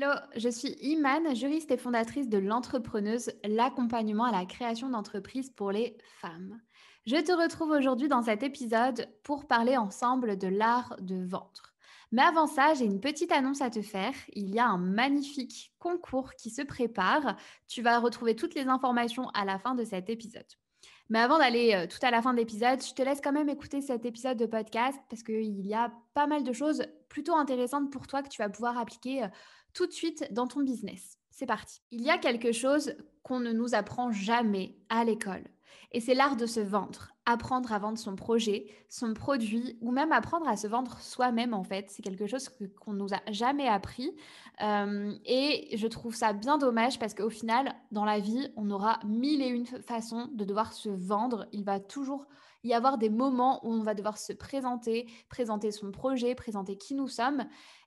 Hello, je suis Imane, juriste et fondatrice de l'entrepreneuse, l'accompagnement à la création d'entreprises pour les femmes. Je te retrouve aujourd'hui dans cet épisode pour parler ensemble de l'art de vendre. Mais avant ça, j'ai une petite annonce à te faire. Il y a un magnifique concours qui se prépare. Tu vas retrouver toutes les informations à la fin de cet épisode. Mais avant d'aller euh, tout à la fin de l'épisode, je te laisse quand même écouter cet épisode de podcast parce qu'il y a pas mal de choses plutôt intéressantes pour toi que tu vas pouvoir appliquer euh, tout de suite dans ton business. C'est parti. Il y a quelque chose qu'on ne nous apprend jamais à l'école. Et c'est l'art de se vendre. Apprendre à vendre son projet, son produit, ou même apprendre à se vendre soi-même, en fait. C'est quelque chose qu'on ne nous a jamais appris. Euh, et je trouve ça bien dommage parce qu'au final, dans la vie, on aura mille et une façons de devoir se vendre. Il va toujours y avoir des moments où on va devoir se présenter, présenter son projet, présenter qui nous sommes.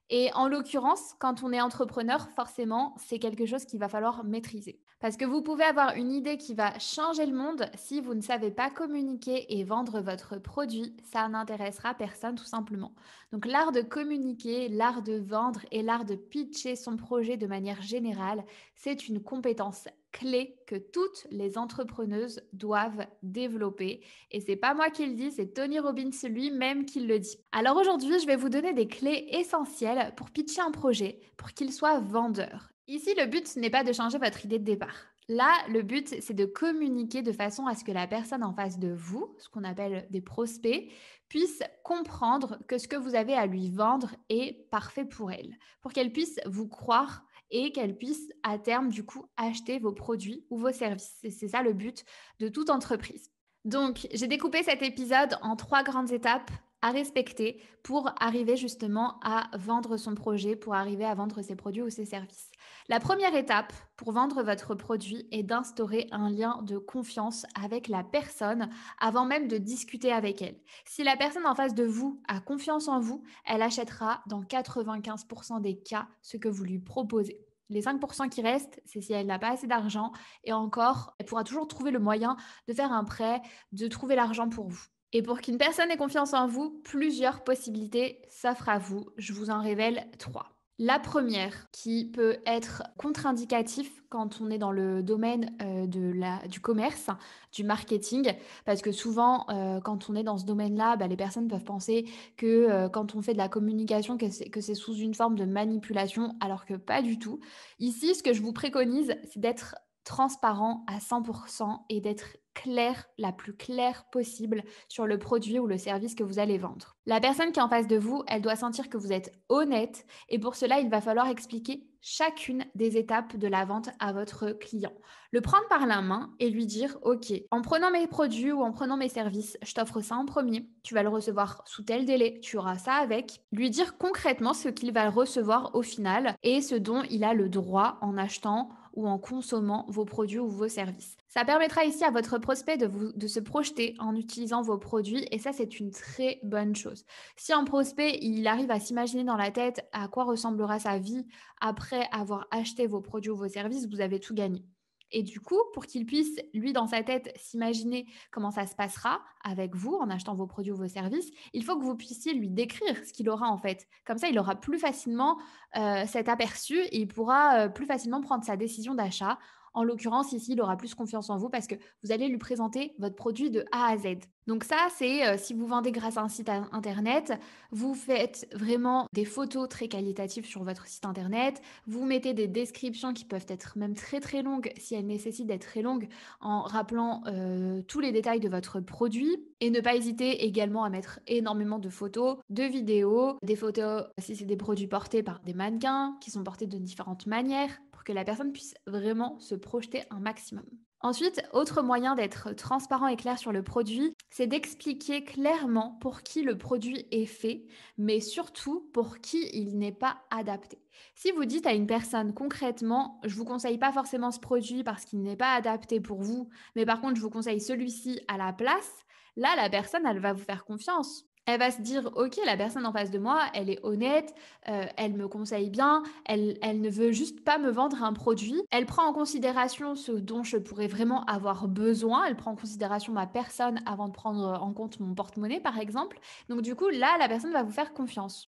Et en l'occurrence, quand on est entrepreneur, forcément, c'est quelque chose qu'il va falloir maîtriser. Parce que vous pouvez avoir une idée qui va changer le monde si vous ne savez pas communiquer et vendre votre produit, ça n'intéressera personne tout simplement. Donc l'art de communiquer, l'art de vendre et l'art de pitcher son projet de manière générale, c'est une compétence clé que toutes les entrepreneuses doivent développer. Et c'est pas moi qui le dis, c'est Tony Robbins lui-même qui le dit. Alors aujourd'hui, je vais vous donner des clés essentielles pour pitcher un projet, pour qu'il soit vendeur. Ici, le but n'est pas de changer votre idée de départ. Là, le but, c'est de communiquer de façon à ce que la personne en face de vous, ce qu'on appelle des prospects, puisse comprendre que ce que vous avez à lui vendre est parfait pour elle, pour qu'elle puisse vous croire et qu'elle puisse à terme, du coup, acheter vos produits ou vos services. C'est ça le but de toute entreprise. Donc, j'ai découpé cet épisode en trois grandes étapes à respecter pour arriver justement à vendre son projet, pour arriver à vendre ses produits ou ses services. La première étape pour vendre votre produit est d'instaurer un lien de confiance avec la personne avant même de discuter avec elle. Si la personne en face de vous a confiance en vous, elle achètera dans 95% des cas ce que vous lui proposez. Les 5% qui restent, c'est si elle n'a pas assez d'argent et encore, elle pourra toujours trouver le moyen de faire un prêt, de trouver l'argent pour vous. Et pour qu'une personne ait confiance en vous, plusieurs possibilités s'offrent à vous. Je vous en révèle trois. La première, qui peut être contre-indicatif quand on est dans le domaine euh, de la, du commerce, du marketing, parce que souvent, euh, quand on est dans ce domaine-là, bah, les personnes peuvent penser que euh, quand on fait de la communication, que c'est sous une forme de manipulation, alors que pas du tout. Ici, ce que je vous préconise, c'est d'être transparent à 100% et d'être clair, la plus claire possible sur le produit ou le service que vous allez vendre. La personne qui est en face de vous, elle doit sentir que vous êtes honnête et pour cela, il va falloir expliquer chacune des étapes de la vente à votre client. Le prendre par la main et lui dire, OK, en prenant mes produits ou en prenant mes services, je t'offre ça en premier, tu vas le recevoir sous tel délai, tu auras ça avec. Lui dire concrètement ce qu'il va recevoir au final et ce dont il a le droit en achetant ou en consommant vos produits ou vos services. Ça permettra ici à votre prospect de, vous, de se projeter en utilisant vos produits et ça c'est une très bonne chose. Si un prospect il arrive à s'imaginer dans la tête à quoi ressemblera sa vie après avoir acheté vos produits ou vos services, vous avez tout gagné. Et du coup, pour qu'il puisse, lui, dans sa tête, s'imaginer comment ça se passera avec vous en achetant vos produits ou vos services, il faut que vous puissiez lui décrire ce qu'il aura en fait. Comme ça, il aura plus facilement euh, cet aperçu et il pourra euh, plus facilement prendre sa décision d'achat. En l'occurrence, ici, il aura plus confiance en vous parce que vous allez lui présenter votre produit de A à Z. Donc ça, c'est euh, si vous vendez grâce à un site internet, vous faites vraiment des photos très qualitatives sur votre site internet, vous mettez des descriptions qui peuvent être même très très longues si elles nécessitent d'être très longues en rappelant euh, tous les détails de votre produit et ne pas hésiter également à mettre énormément de photos, de vidéos, des photos si c'est des produits portés par des mannequins qui sont portés de différentes manières pour que la personne puisse vraiment se projeter un maximum. Ensuite, autre moyen d'être transparent et clair sur le produit, c'est d'expliquer clairement pour qui le produit est fait, mais surtout pour qui il n'est pas adapté. Si vous dites à une personne concrètement, je vous conseille pas forcément ce produit parce qu'il n'est pas adapté pour vous, mais par contre, je vous conseille celui-ci à la place, là, la personne, elle va vous faire confiance elle va se dire, OK, la personne en face de moi, elle est honnête, euh, elle me conseille bien, elle, elle ne veut juste pas me vendre un produit. Elle prend en considération ce dont je pourrais vraiment avoir besoin. Elle prend en considération ma personne avant de prendre en compte mon porte-monnaie, par exemple. Donc, du coup, là, la personne va vous faire confiance.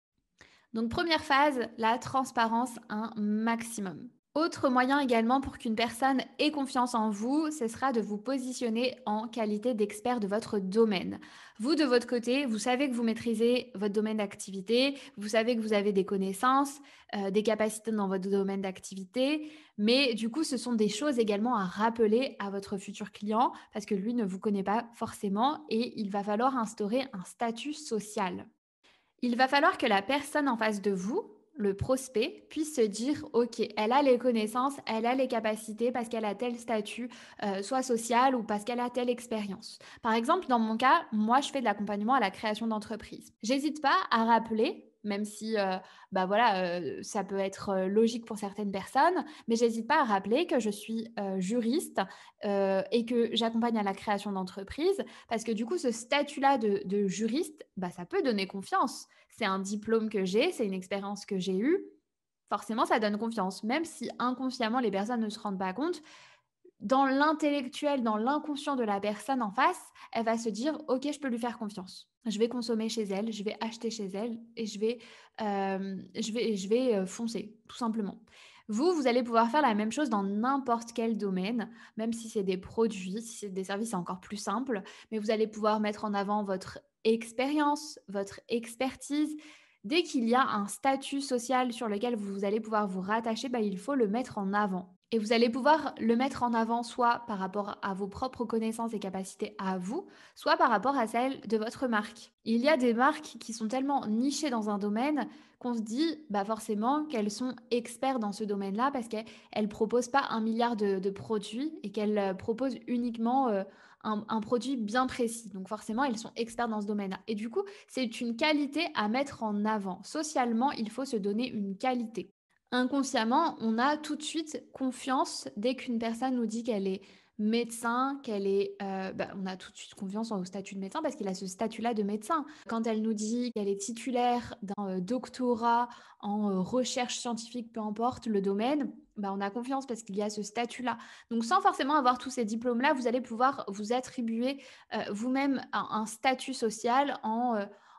Donc, première phase, la transparence un maximum. Autre moyen également pour qu'une personne ait confiance en vous, ce sera de vous positionner en qualité d'expert de votre domaine. Vous, de votre côté, vous savez que vous maîtrisez votre domaine d'activité, vous savez que vous avez des connaissances, euh, des capacités dans votre domaine d'activité, mais du coup, ce sont des choses également à rappeler à votre futur client parce que lui ne vous connaît pas forcément et il va falloir instaurer un statut social. Il va falloir que la personne en face de vous, le prospect puisse se dire, OK, elle a les connaissances, elle a les capacités parce qu'elle a tel statut, euh, soit social ou parce qu'elle a telle expérience. Par exemple, dans mon cas, moi, je fais de l'accompagnement à la création d'entreprise. J'hésite pas à rappeler même si euh, bah, voilà, euh, ça peut être euh, logique pour certaines personnes, mais j'hésite pas à rappeler que je suis juriste et que j'accompagne à la création d'entreprises parce que du coup, ce statut-là de, juriste, bah, ça peut donner confiance. C'est un diplôme que j'ai, c'est une expérience que j'ai eue. Forcément, ça donne confiance, même si inconsciemment les personnes ne se rendent pas compte dans l'intellectuel, dans l'inconscient de la personne en face, elle va se dire, OK, je peux lui faire confiance. Je vais consommer chez elle, je vais acheter chez elle et je vais, euh, je vais, je vais euh, foncer, tout simplement. Vous, vous allez pouvoir faire la même chose dans n'importe quel domaine, même si c'est des produits, si c'est des services, c'est encore plus simple, mais vous allez pouvoir mettre en avant votre expérience, votre expertise. Dès qu'il y a un statut social sur lequel vous allez pouvoir vous rattacher, bah, il faut le mettre en avant. Et vous allez pouvoir le mettre en avant soit par rapport à vos propres connaissances et capacités à vous, soit par rapport à celles de votre marque. Il y a des marques qui sont tellement nichées dans un domaine qu'on se dit bah forcément qu'elles sont experts dans ce domaine-là parce qu'elles ne proposent pas un milliard de, produits et qu'elles euh, proposent uniquement euh, un, produit bien précis. Donc forcément, elles sont experts dans ce domaine-là. Et du coup, c'est une qualité à mettre en avant. Socialement, il faut se donner une qualité inconsciemment, on a tout de suite confiance dès qu'une personne nous dit qu'elle est médecin, qu'elle est... Euh, bah, on a tout de suite confiance en au statut de médecin parce qu'il a ce statut-là de médecin. Quand elle nous dit qu'elle est titulaire d'un euh, doctorat en euh, recherche scientifique, peu importe le domaine, bah, on a confiance parce qu'il y a ce statut-là. Donc sans forcément avoir tous ces diplômes-là, vous allez pouvoir vous attribuer vous-même un, un, statut social en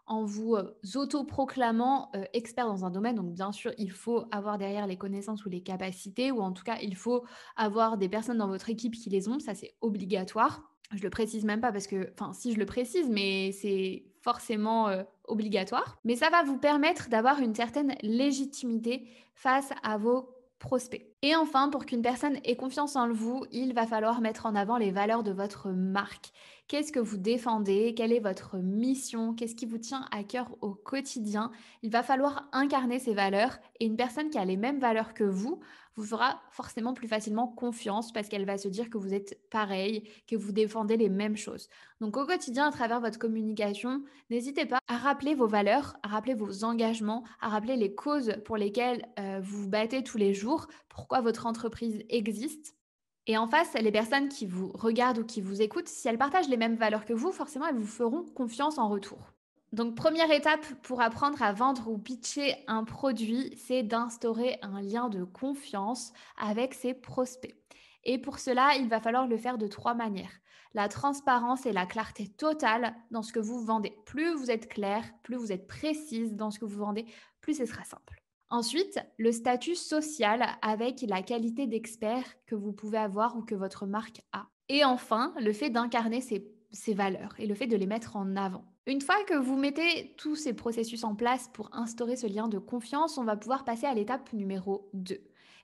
en vous euh, autoproclamant euh, expert dans un domaine. Donc, bien sûr, il faut avoir derrière les connaissances ou les capacités, ou en tout cas, il faut avoir des personnes dans votre équipe qui les ont. Ça, c'est obligatoire. Je le précise même pas parce que, enfin, si je le précise, mais c'est forcément euh, obligatoire. Mais ça va vous permettre d'avoir une certaine légitimité face à vos prospects. Et enfin, pour qu'une personne ait confiance en vous, il va falloir mettre en avant les valeurs de votre marque. Qu'est-ce que vous défendez Quelle est votre mission Qu'est-ce qui vous tient à cœur au quotidien Il va falloir incarner ces valeurs et une personne qui a les mêmes valeurs que vous vous fera forcément plus facilement confiance parce qu'elle va se dire que vous êtes pareil, que vous défendez les mêmes choses. Donc au quotidien, à travers votre communication, n'hésitez pas à rappeler vos valeurs, à rappeler vos engagements, à rappeler les causes pour lesquelles euh, vous vous battez tous les jours. Pour pourquoi votre entreprise existe. Et en face, les personnes qui vous regardent ou qui vous écoutent, si elles partagent les mêmes valeurs que vous, forcément, elles vous feront confiance en retour. Donc, première étape pour apprendre à vendre ou pitcher un produit, c'est d'instaurer un lien de confiance avec ses prospects. Et pour cela, il va falloir le faire de trois manières. La transparence et la clarté totale dans ce que vous vendez. Plus vous êtes clair, plus vous êtes précise dans ce que vous vendez, plus ce sera simple. Ensuite, le statut social avec la qualité d'expert que vous pouvez avoir ou que votre marque a. Et enfin, le fait d'incarner ces valeurs et le fait de les mettre en avant. Une fois que vous mettez tous ces processus en place pour instaurer ce lien de confiance, on va pouvoir passer à l'étape numéro 2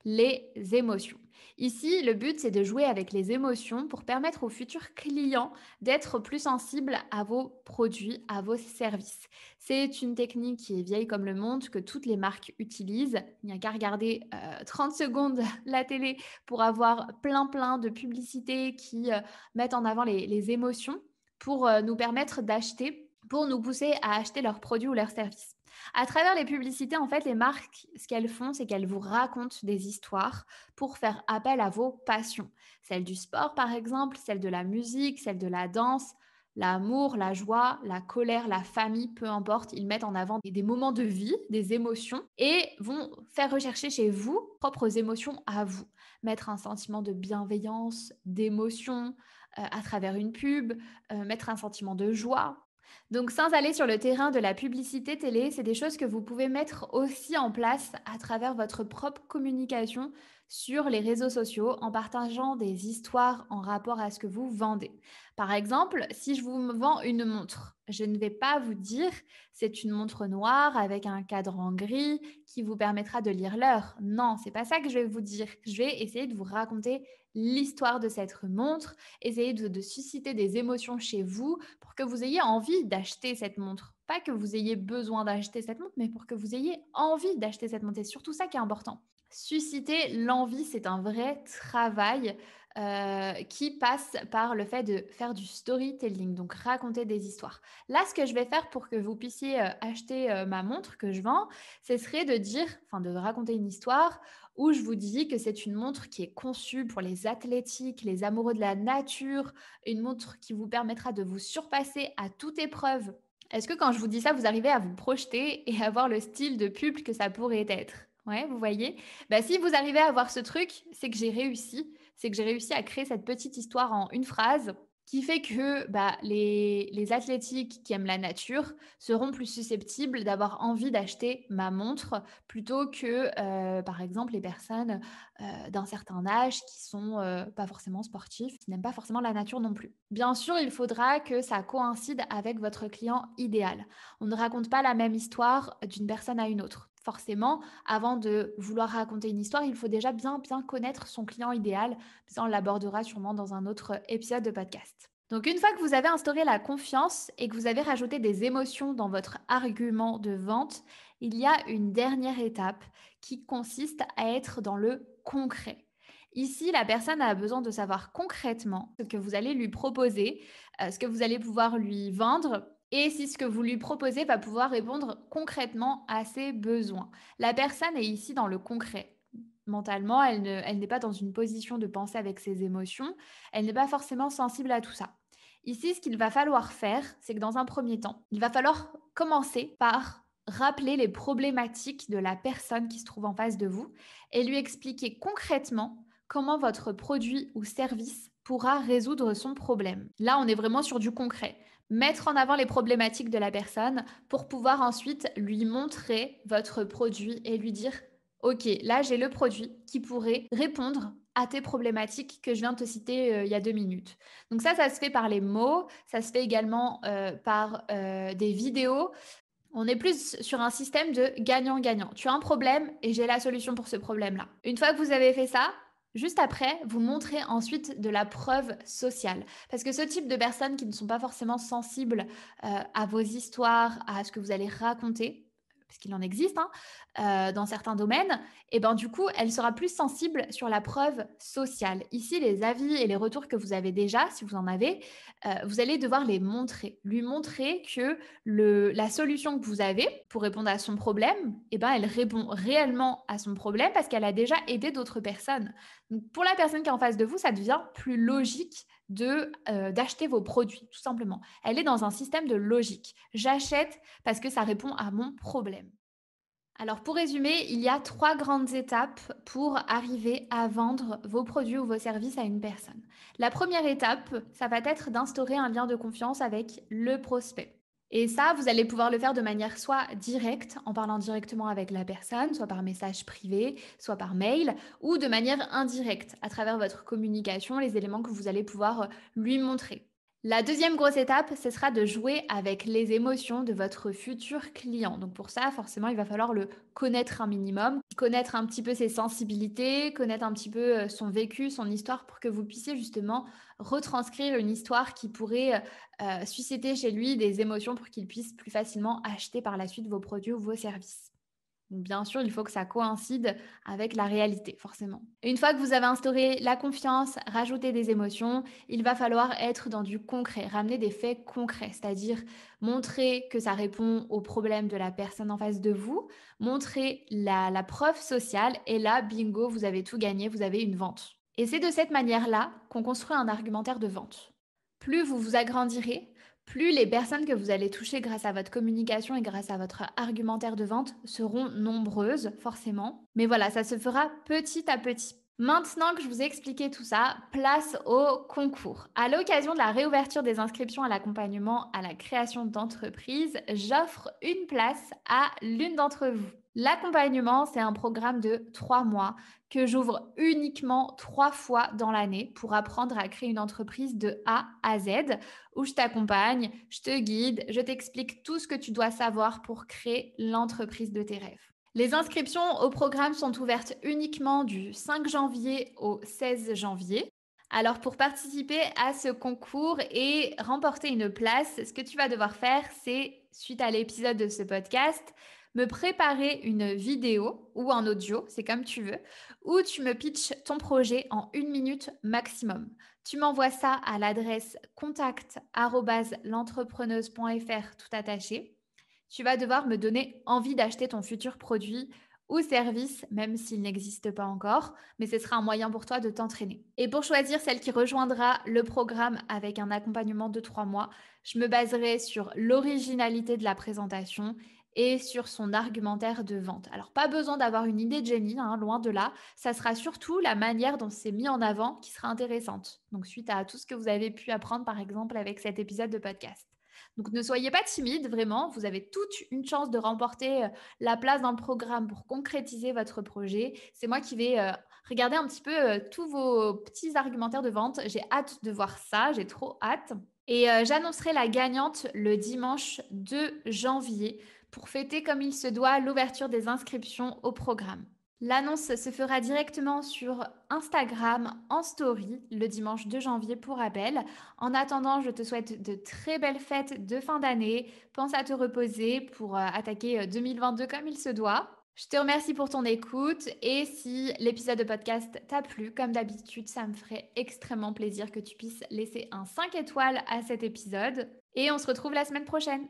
les émotions. Ici, le but, c'est de jouer avec les émotions pour permettre aux futurs clients d'être plus sensibles à vos produits, à vos services. C'est une technique qui est vieille comme le monde, que toutes les marques utilisent. Il n'y a qu'à regarder 30 euh, secondes la télé pour avoir plein, plein de publicités qui euh, mettent en avant les, émotions pour euh, nous permettre d'acheter, pour nous pousser à acheter leurs produits ou leurs services. À travers les publicités, en fait, les marques, ce qu'elles font, c'est qu'elles vous racontent des histoires pour faire appel à vos passions. Celles du sport, par exemple, celles de la musique, celles de la danse, l'amour, la joie, la colère, la famille, peu importe, ils mettent en avant des moments de vie, des émotions et vont faire rechercher chez vous propres émotions à vous. Mettre un sentiment de bienveillance, d'émotion euh, à travers une pub, euh, mettre un sentiment de joie, donc, sans aller sur le terrain de la publicité télé, c'est des choses que vous pouvez mettre aussi en place à travers votre propre communication, sur les réseaux sociaux en partageant des histoires en rapport à ce que vous vendez. Par exemple, si je vous vends une montre, je ne vais pas vous dire c'est une montre noire avec un cadran gris qui vous permettra de lire l'heure. Non, c'est pas ça que je vais vous dire. Je vais essayer de vous raconter l'histoire de cette montre, essayer de, de, susciter des émotions chez vous pour que vous ayez envie d'acheter cette montre. Pas que vous ayez besoin d'acheter cette montre, mais pour que vous ayez envie d'acheter cette montre. C'est surtout ça qui est important. Susciter l'envie, c'est un vrai travail euh, qui passe par le fait de faire du storytelling, donc raconter des histoires. Là, ce que je vais faire pour que vous puissiez euh, acheter euh, ma montre que je vends, ce serait de dire, enfin de raconter une histoire où je vous dis que c'est une montre qui est conçue pour les athlétiques, les amoureux de la nature, une montre qui vous permettra de vous surpasser à toute épreuve. Est-ce que quand je vous dis ça, vous arrivez à vous projeter et à voir le style de pub que ça pourrait être Ouais, vous voyez. Bah, si vous arrivez à voir ce truc, c'est que j'ai réussi. C'est que j'ai réussi à créer cette petite histoire en une phrase qui fait que bah, les, les, athlétiques qui aiment la nature seront plus susceptibles d'avoir envie d'acheter ma montre plutôt que, euh, par exemple, les personnes euh, d'un certain âge qui sont euh, pas forcément sportifs, qui n'aiment pas forcément la nature non plus. Bien sûr, il faudra que ça coïncide avec votre client idéal. On ne raconte pas la même histoire d'une personne à une autre forcément, avant de vouloir raconter une histoire, il faut déjà bien, bien connaître son client idéal. Ça, on l'abordera sûrement dans un autre épisode de podcast. Donc une fois que vous avez instauré la confiance et que vous avez rajouté des émotions dans votre argument de vente, il y a une dernière étape qui consiste à être dans le concret. Ici, la personne a besoin de savoir concrètement ce que vous allez lui proposer, euh, ce que vous allez pouvoir lui vendre et si ce que vous lui proposez va pouvoir répondre concrètement à ses besoins. La personne est ici dans le concret. Mentalement, elle, elle n'est pas dans une position de penser avec ses émotions, elle n'est pas forcément sensible à tout ça. Ici, ce qu'il va falloir faire, c'est que dans un premier temps, il va falloir commencer par rappeler les problématiques de la personne qui se trouve en face de vous et lui expliquer concrètement comment votre produit ou service pourra résoudre son problème. Là, on est vraiment sur du concret. Mettre en avant les problématiques de la personne pour pouvoir ensuite lui montrer votre produit et lui dire, OK, là, j'ai le produit qui pourrait répondre à tes problématiques que je viens de te citer euh, il y a deux minutes. Donc ça, ça se fait par les mots, ça se fait également euh, par euh, des vidéos. On est plus sur un système de gagnant-gagnant. Tu as un problème et j'ai la solution pour ce problème-là. Une fois que vous avez fait ça, Juste après, vous montrez ensuite de la preuve sociale. Parce que ce type de personnes qui ne sont pas forcément sensibles euh, à vos histoires, à ce que vous allez raconter, parce qu'il en existe hein, euh, dans certains domaines, et eh ben du coup, elle sera plus sensible sur la preuve sociale. Ici, les avis et les retours que vous avez déjà, si vous en avez, euh, vous allez devoir les montrer, lui montrer que la solution que vous avez pour répondre à son problème, et eh ben elle répond réellement à son problème parce qu'elle a déjà aidé d'autres personnes. pour la personne qui est en face de vous, ça devient plus logique de euh, d'acheter vos produits, tout simplement. Elle est dans un système de logique. J'achète parce que ça répond à mon problème. Alors pour résumer, il y a trois grandes étapes pour arriver à vendre vos produits ou vos services à une personne. La première étape, ça va être d'instaurer un lien de confiance avec le prospect. Et ça, vous allez pouvoir le faire de manière soit directe, en parlant directement avec la personne, soit par message privé, soit par mail, ou de manière indirecte, à travers votre communication, les éléments que vous allez pouvoir euh, lui montrer. La deuxième grosse étape, ce sera de jouer avec les émotions de votre futur client. Donc pour ça, forcément, il va falloir le connaître un minimum, connaître un petit peu ses sensibilités, connaître un petit peu euh, son vécu, son histoire, pour que vous puissiez justement retranscrire une histoire qui pourrait euh, susciter chez lui des émotions pour qu'il puisse plus facilement acheter par la suite vos produits ou vos services. Bien sûr, il faut que ça coïncide avec la réalité, forcément. Une fois que vous avez instauré la confiance, rajouté des émotions, il va falloir être dans du concret, ramener des faits concrets, c'est-à-dire montrer que ça répond au problème de la personne en face de vous, montrer la preuve sociale, et là, bingo, vous avez tout gagné, vous avez une vente. Et c'est de cette manière-là qu'on construit un argumentaire de vente. Plus vous vous agrandirez, plus les personnes que vous allez toucher grâce à votre communication et grâce à votre argumentaire de vente seront nombreuses, forcément. Mais voilà, ça se fera petit à petit. Maintenant que je vous ai expliqué tout ça, place au concours. À l'occasion de la réouverture des inscriptions à l'accompagnement à la création d'entreprise, j'offre une place à l'une d'entre vous. L'accompagnement, c'est un programme de trois mois que j'ouvre uniquement trois fois dans l'année pour apprendre à créer une entreprise de A à Z où je t'accompagne, je te guide, je t'explique tout ce que tu dois savoir pour créer l'entreprise de tes rêves. Les inscriptions au programme sont ouvertes uniquement du 5 janvier au 16 janvier. Alors pour participer à ce concours et remporter une place, ce que tu vas devoir faire, c'est, suite à l'épisode de ce podcast, me préparer une vidéo ou un audio, c'est comme tu veux, où tu me pitches ton projet en une minute maximum. Tu m'envoies ça à l'adresse contact.l'entrepreneuse.fr tout attaché. Tu vas devoir me donner envie d'acheter ton futur produit ou service, même s'il n'existe pas encore, mais ce sera un moyen pour toi de t'entraîner. Et pour choisir celle qui rejoindra le programme avec un accompagnement de trois mois, je me baserai sur l'originalité de la présentation et sur son argumentaire de vente. Alors pas besoin d'avoir une idée de génie, hein, loin de là, ça sera surtout la manière dont c'est mis en avant qui sera intéressante. Donc suite à tout ce que vous avez pu apprendre par exemple avec cet épisode de podcast. Donc ne soyez pas timide, vraiment, vous avez toute une chance de remporter euh, la place dans le programme pour concrétiser votre projet. C'est moi qui vais euh, regarder un petit peu euh, tous vos petits argumentaires de vente. J'ai hâte de voir ça, j'ai trop hâte. Et j'annoncerai la gagnante le dimanche 2 janvier pour fêter comme il se doit l'ouverture des inscriptions au programme. L'annonce se fera directement sur Instagram en story le dimanche 2 janvier pour Abel. En attendant, je te souhaite de très belles fêtes de fin d'année. Pense à te reposer pour euh, attaquer 2022 euh, comme il se doit. Je te remercie pour ton écoute et si l'épisode de podcast t'a plu, comme d'habitude, ça me ferait extrêmement plaisir que tu puisses laisser un 5 étoiles à cet épisode. Et on se retrouve la semaine prochaine.